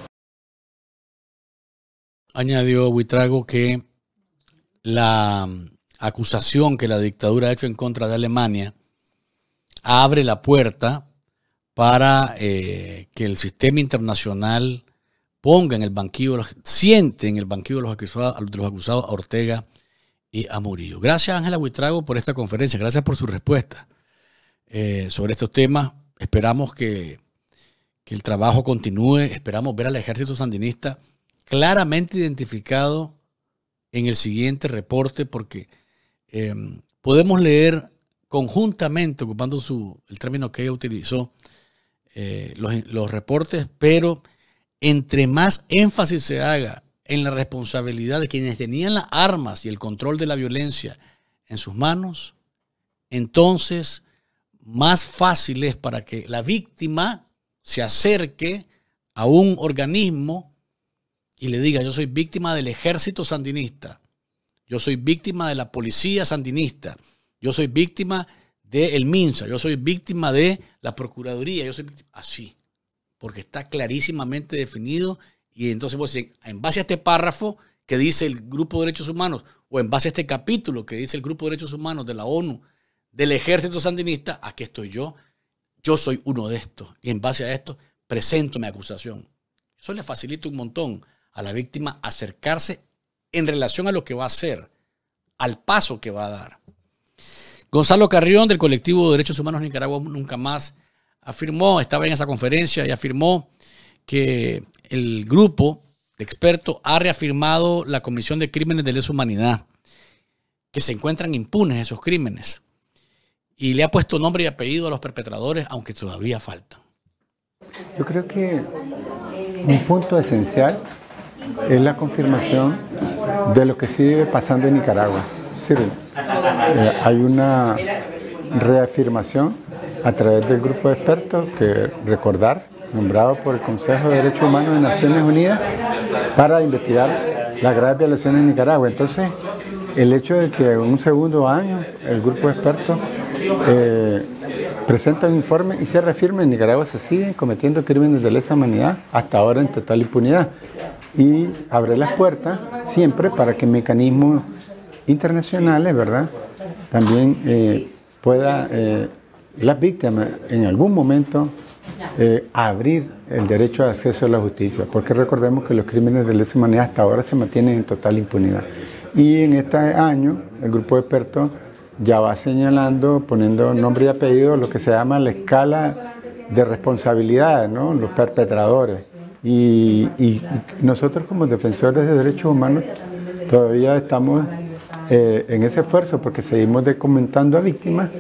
añadió Huitrago que la mm, acusación que la dictadura ha hecho en contra de Alemania abre la puerta para eh, que el sistema internacional ponga en el banquillo, siente en el banquillo de los acusados, a Ortega y a Murillo. Gracias Ángela Huitrago por esta conferencia, gracias por su respuesta eh, sobre estos temas. Esperamos que, que el trabajo continúe, esperamos ver al ejército sandinista claramente identificado en el siguiente reporte porque em, podemos leer conjuntamente, ocupando su, el término que ella utilizó, eh, los, los reportes, pero entre más énfasis se haga en la responsabilidad de quienes tenían las armas y el control de la violencia en sus manos, entonces más fácil es para que la víctima se acerque a un organismo y le diga, yo soy víctima del ejército sandinista, yo soy víctima de la policía sandinista, yo soy víctima del el MINSA, yo soy víctima de la Procuraduría, yo soy víctima... Así, porque está clarísimamente definido y entonces vos decís, en base a este párrafo que dice el Grupo de Derechos Humanos o en base a este capítulo que dice el Grupo de Derechos Humanos de la ONU, del ejército sandinista, aquí estoy yo, yo soy uno de estos y en base a esto presento mi acusación. Eso le facilita un montón a la víctima acercarse en relación a lo que va a hacer, al paso que va a dar. Gonzalo Carrión del colectivo de Derechos Humanos Nicaragua Nunca Más afirmó, estaba en esa conferencia y afirmó que el grupo de expertos ha reafirmado la Comisión de Crímenes de Lesa Humanidad, que se encuentran impunes esos crímenes. Y le ha puesto nombre y apellido a los perpetradores, aunque todavía faltan. Yo creo que un punto esencial es la confirmación de lo que sigue pasando en Nicaragua. Eh, hay una reafirmación a través del grupo de expertos que recordar, nombrado por el Consejo de Derechos Humanos de Naciones Unidas para investigar las graves violaciones en Nicaragua. Entonces, el hecho de que en un segundo año el grupo de expertos eh, presenta un informe y se reafirma en Nicaragua se siguen cometiendo crímenes de lesa humanidad hasta ahora en total impunidad y abre las puertas siempre para que mecanismos internacionales, ¿verdad? También puedan eh, pueda eh, las víctimas en algún momento eh, abrir el derecho de acceso a la justicia, porque recordemos que los crímenes de lesa humanidad hasta ahora se mantienen en total impunidad. Y en este año el grupo de expertos ya va señalando, poniendo nombre y apellido, lo que se llama la escala de responsabilidades, ¿no? los perpetradores. Y, nosotros como defensores de derechos humanos todavía estamos eh, en ese esfuerzo porque seguimos documentando a víctimas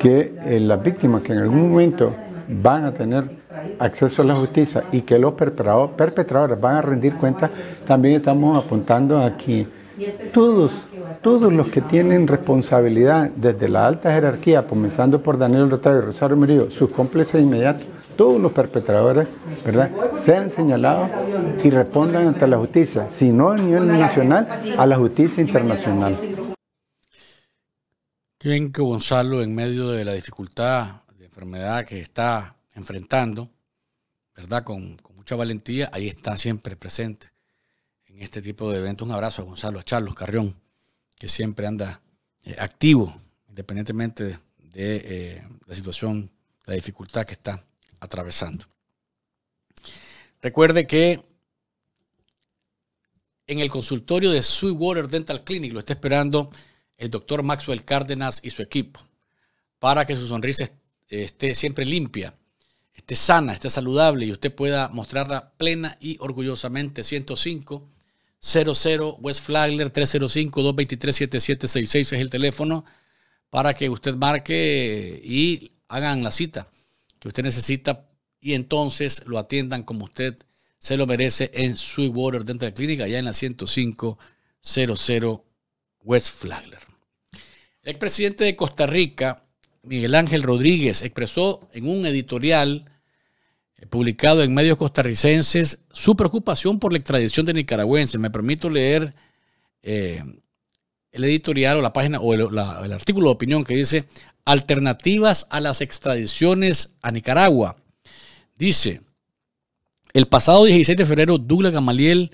que eh, las víctimas que en algún momento van a tener acceso a la justicia y que los perpetradores van a rendir cuentas, también estamos apuntando aquí todos, todos los que tienen responsabilidad desde la alta jerarquía, comenzando por Daniel Rotario y Rosario Murillo, sus cómplices inmediatos, todos los perpetradores ¿verdad? sean señalados y respondan ante la justicia, si no a nivel nacional, a la justicia internacional. ven que Gonzalo, en medio de la dificultad de enfermedad que está enfrentando, ¿verdad? Con, mucha valentía, ahí está siempre presente en este tipo de eventos. Un abrazo a Gonzalo, a Charlos Carrión, que siempre anda eh, activo, independientemente de eh, la situación, la dificultad que está atravesando. Recuerde que en el consultorio de Sweetwater Dental Clinic lo está esperando el doctor Maxwell Cárdenas y su equipo para que su sonrisa esté siempre limpia, esté sana, esté saludable y usted pueda mostrarla plena y orgullosamente. 105 00 West Flagler 305 223 7766 es el teléfono para que usted marque y hagan la cita que usted necesita y entonces lo atiendan como usted se lo merece en Sweetwater la clínica, allá en la 105-00 West Flagler. El expresidente de Costa Rica, Miguel Ángel Rodríguez, expresó en un editorial eh, publicado en medios costarricenses su preocupación por la extradición de nicaragüenses. Me permito leer eh, el editorial o la página o el artículo de opinión que dice, alternativas a las extradiciones a Nicaragua. Dice, el pasado 16 de febrero, Douglas Gamaliel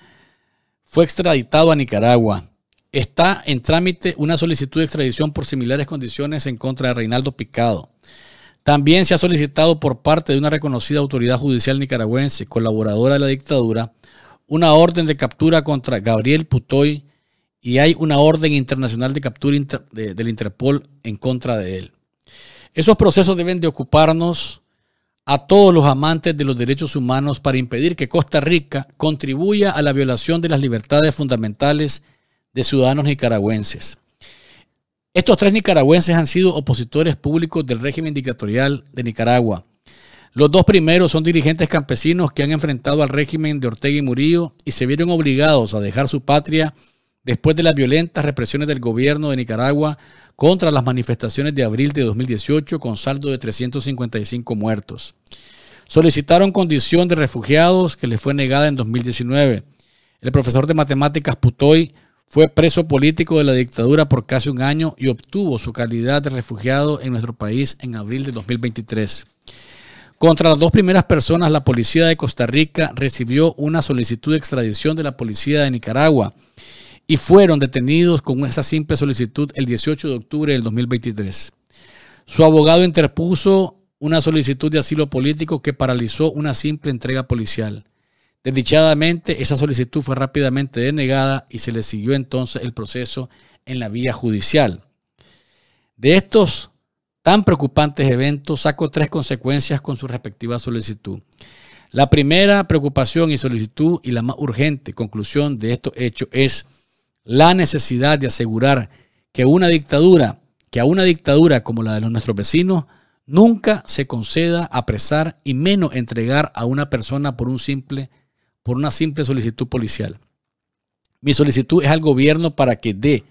fue extraditado a Nicaragua. Está en trámite una solicitud de extradición por similares condiciones en contra de Reinaldo Picado. También se ha solicitado por parte de una reconocida autoridad judicial nicaragüense, colaboradora de la dictadura, una orden de captura contra Gabriel Putoy y hay una orden internacional de captura del Interpol en contra de él. Esos procesos deben de ocuparnos a todos los amantes de los derechos humanos para impedir que Costa Rica contribuya a la violación de las libertades fundamentales de ciudadanos nicaragüenses. Estos tres nicaragüenses han sido opositores públicos del régimen dictatorial de Nicaragua. Los dos primeros son dirigentes campesinos que han enfrentado al régimen de Ortega y Murillo y se vieron obligados a dejar su patria después de las violentas represiones del gobierno de Nicaragua contra las manifestaciones de abril de 2018 con saldo de 355 muertos. Solicitaron condición de refugiados que les fue negada en 2019. El profesor de matemáticas Putoy fue preso político de la dictadura por casi un año y obtuvo su calidad de refugiado en nuestro país en abril de 2023. Contra las dos primeras personas, la policía de Costa Rica recibió una solicitud de extradición de la policía de Nicaragua y fueron detenidos con esa simple solicitud el 18 de octubre del 2023. Su abogado interpuso una solicitud de asilo político que paralizó una simple entrega policial. Desdichadamente, esa solicitud fue rápidamente denegada y se le siguió entonces el proceso en la vía judicial. De estos tan preocupantes eventos, saco tres consecuencias con su respectiva solicitud. La primera preocupación y solicitud y la más urgente conclusión de estos hechos es la necesidad de asegurar que una dictadura, que a una dictadura como la de nuestros vecinos, nunca se conceda apresar y menos entregar a una persona por un simple por una simple solicitud policial. Mi solicitud es al gobierno para que dé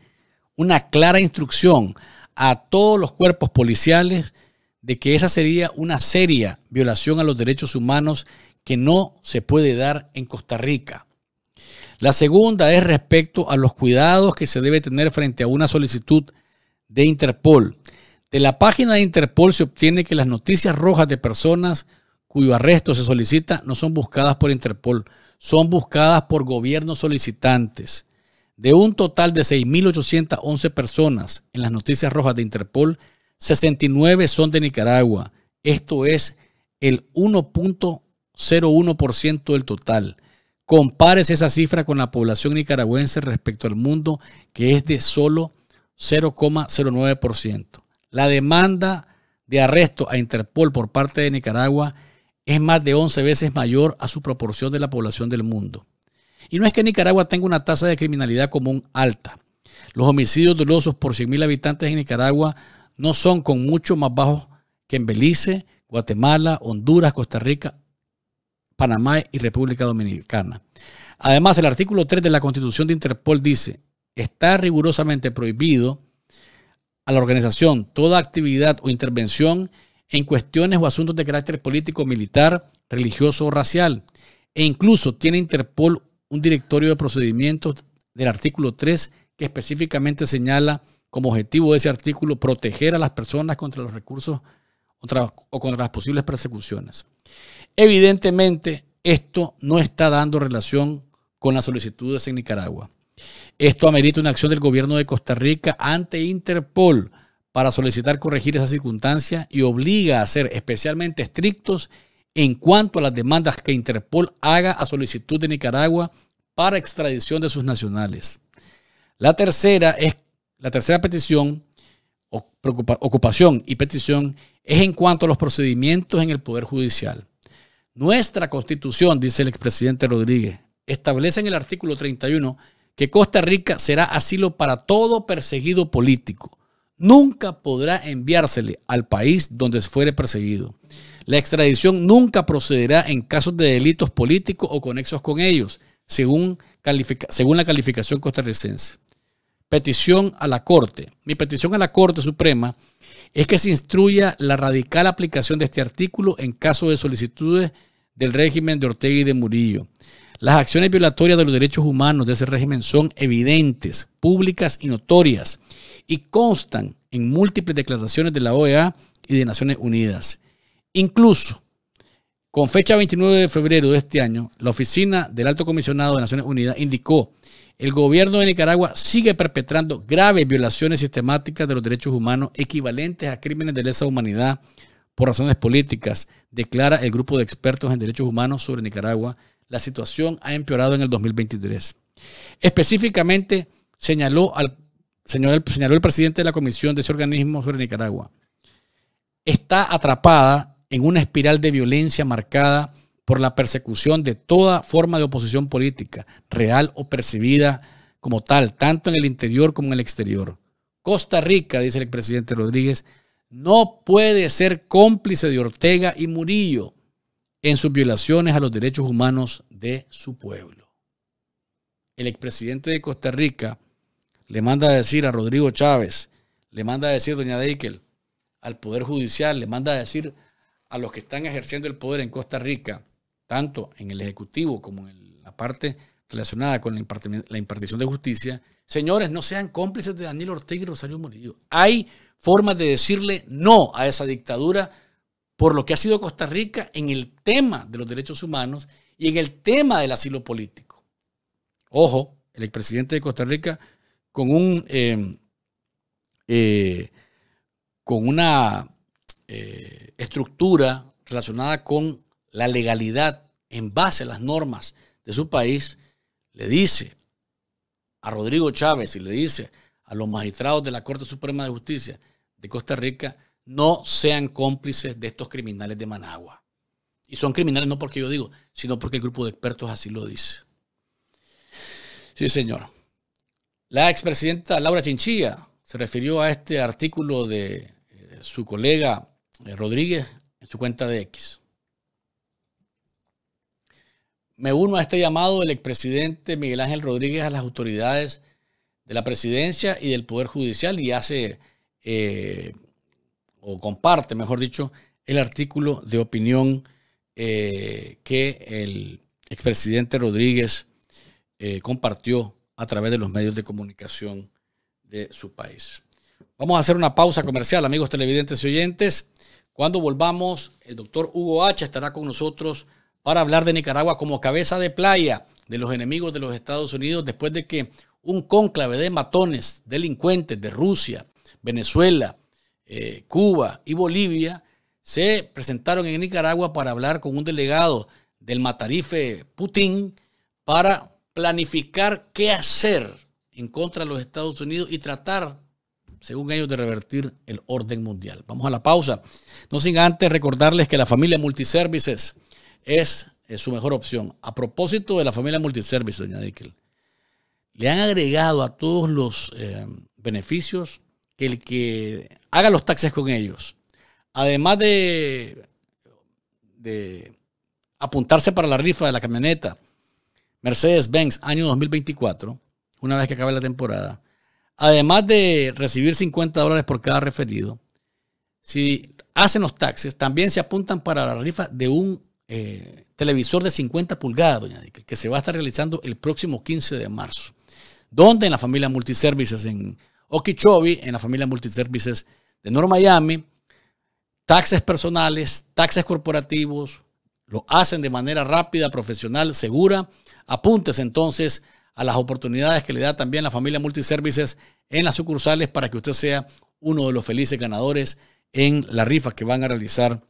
una clara instrucción a todos los cuerpos policiales de que esa sería una seria violación a los derechos humanos que no se puede dar en Costa Rica. La segunda es respecto a los cuidados que se debe tener frente a una solicitud de Interpol. De la página de Interpol se obtiene que las noticias rojas de personas cuyo arresto se solicita no son buscadas por Interpol, son buscadas por gobiernos solicitantes. De un total de 6.811 personas en las noticias rojas de Interpol, 69 son de Nicaragua. Esto es el 1.01% del total. Compárese esa cifra con la población nicaragüense respecto al mundo, que es de solo 0,09%. La demanda de arresto a Interpol por parte de Nicaragua es más de 11 veces mayor a su proporción de la población del mundo. Y no es que Nicaragua tenga una tasa de criminalidad común alta. Los homicidios dolosos por 100.000 habitantes en Nicaragua no son con mucho más bajos que en Belice, Guatemala, Honduras, Costa Rica Panamá y República Dominicana. Además, el artículo 3 de la Constitución de Interpol dice, está rigurosamente prohibido a la organización toda actividad o intervención en cuestiones o asuntos de carácter político, militar, religioso o racial. E incluso tiene Interpol un directorio de procedimientos del artículo 3 que específicamente señala como objetivo de ese artículo proteger a las personas contra los recursos o contra las posibles persecuciones. Evidentemente, esto no está dando relación con las solicitudes en Nicaragua. Esto amerita una acción del gobierno de Costa Rica ante Interpol para solicitar corregir esa circunstancia y obliga a ser especialmente estrictos en cuanto a las demandas que Interpol haga a solicitud de Nicaragua para extradición de sus nacionales. La tercera es la tercera petición ocupación y petición es en cuanto a los procedimientos en el poder judicial. Nuestra constitución, dice el expresidente Rodríguez, establece en el artículo 31 que Costa Rica será asilo para todo perseguido político. Nunca podrá enviársele al país donde fuere perseguido. La extradición nunca procederá en casos de delitos políticos o conexos con ellos, según, según la calificación costarricense. Petición a la Corte. Mi petición a la Corte Suprema es que se instruya la radical aplicación de este artículo en caso de solicitudes del régimen de Ortega y de Murillo. Las acciones violatorias de los derechos humanos de ese régimen son evidentes, públicas y notorias, y constan en múltiples declaraciones de la OEA y de Naciones Unidas. Incluso con fecha 29 de febrero de este año, la oficina del Alto Comisionado de Naciones Unidas indicó, el gobierno de Nicaragua sigue perpetrando graves violaciones sistemáticas de los derechos humanos equivalentes a crímenes de lesa humanidad por razones políticas, declara el grupo de expertos en derechos humanos sobre Nicaragua. La situación ha empeorado en el 2023. Específicamente, señaló, al, señaló el presidente de la comisión de ese organismo sobre Nicaragua. Está atrapada en una espiral de violencia marcada por la persecución de toda forma de oposición política, real o percibida como tal, tanto en el interior como en el exterior. Costa Rica, dice el presidente Rodríguez, no puede ser cómplice de Ortega y Murillo en sus violaciones a los derechos humanos de su pueblo. El expresidente de Costa Rica le manda a decir a Rodrigo Chávez, le manda a decir a doña Deikel, al Poder Judicial, le manda a decir a los que están ejerciendo el poder en Costa Rica, tanto en el Ejecutivo como en la parte relacionada con la impartición de justicia, señores, no sean cómplices de Daniel Ortega y Rosario Murillo. Hay formas de decirle no a esa dictadura por lo que ha sido Costa Rica en el tema de los derechos humanos y en el tema del asilo político. Ojo, el expresidente de Costa Rica con un eh, eh, con una eh, estructura relacionada con la legalidad en base a las normas de su país, le dice a Rodrigo Chávez y le dice a los magistrados de la Corte Suprema de Justicia de Costa Rica, no sean cómplices de estos criminales de Managua. Y son criminales no porque yo digo, sino porque el grupo de expertos así lo dice. Sí, señor. La expresidenta Laura Chinchilla se refirió a este artículo de eh, su colega eh, Rodríguez en su cuenta de X. Me uno a este llamado del expresidente Miguel Ángel Rodríguez a las autoridades de la presidencia y del Poder Judicial y hace, eh, o comparte, mejor dicho, el artículo de opinión eh, que el expresidente Rodríguez compartió a través de los medios de comunicación de su país. Vamos a hacer una pausa comercial, amigos televidentes y oyentes. Cuando volvamos, el doctor Hugo H. estará con nosotros para hablar de Nicaragua como cabeza de playa de los enemigos de los Estados Unidos después de que un cónclave de matones, delincuentes de Rusia, Venezuela, eh, Cuba y Bolivia se presentaron en Nicaragua para hablar con un delegado del matarife Putin para planificar qué hacer en contra de los Estados Unidos y tratar según ellos, de revertir el orden mundial. Vamos a la pausa. No sin antes recordarles que la familia Multiservices es, su mejor opción. A propósito de la familia Multiservices, doña Dickel, le han agregado a todos los eh, beneficios que el que haga los taxes con ellos, además de, de apuntarse para la rifa de la camioneta Mercedes-Benz año 2024, una vez que acabe la temporada, Además de recibir 50 dólares por cada referido, si hacen los taxes, también se apuntan para la rifa de un eh, televisor de 50 pulgadas, que se va a estar realizando el próximo 15 de marzo. Donde en la familia Multiservices en Okeechobee, en la familia Multiservices de North Miami, taxes personales, taxes corporativos, lo hacen de manera rápida, profesional, segura. Apuntes, entonces a las oportunidades que le da también la familia Multiservices en las sucursales para que usted sea uno de los felices ganadores en las rifas que van a realizar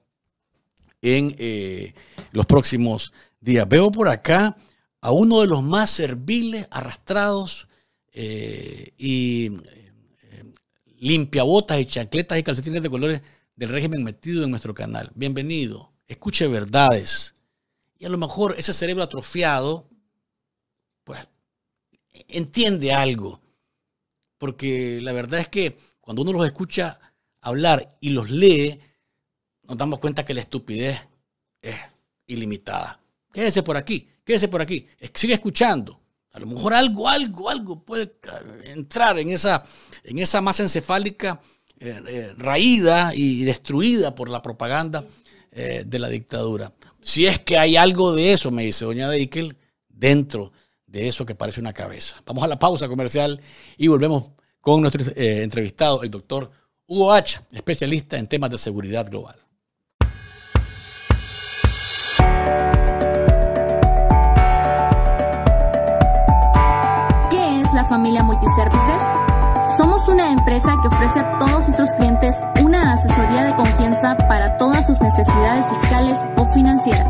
en eh, los próximos días. Veo por acá a uno de los más serviles, arrastrados eh, y limpia eh, limpiabotas y chancletas y calcetines de colores del régimen metido en nuestro canal. Bienvenido, escuche verdades. Y a lo mejor ese cerebro atrofiado, pues entiende algo. Porque la verdad es que cuando uno los escucha hablar y los lee, nos damos cuenta que la estupidez es ilimitada. Quédese por aquí, quédese por aquí, sigue escuchando. A lo mejor algo, algo, algo puede eh, entrar en esa, en esa masa encefálica eh, eh, raída y destruida por la propaganda de la dictadura. Si es que hay algo de eso, me dice doña Deikel, dentro de eso que parece una cabeza. Vamos a la pausa comercial y volvemos con nuestro eh, entrevistado, el doctor Hugo H, especialista en temas de seguridad global. ¿Qué es la familia Multiservices? Somos una empresa que ofrece a todos nuestros clientes una asesoría de confianza para todas sus necesidades fiscales o financieras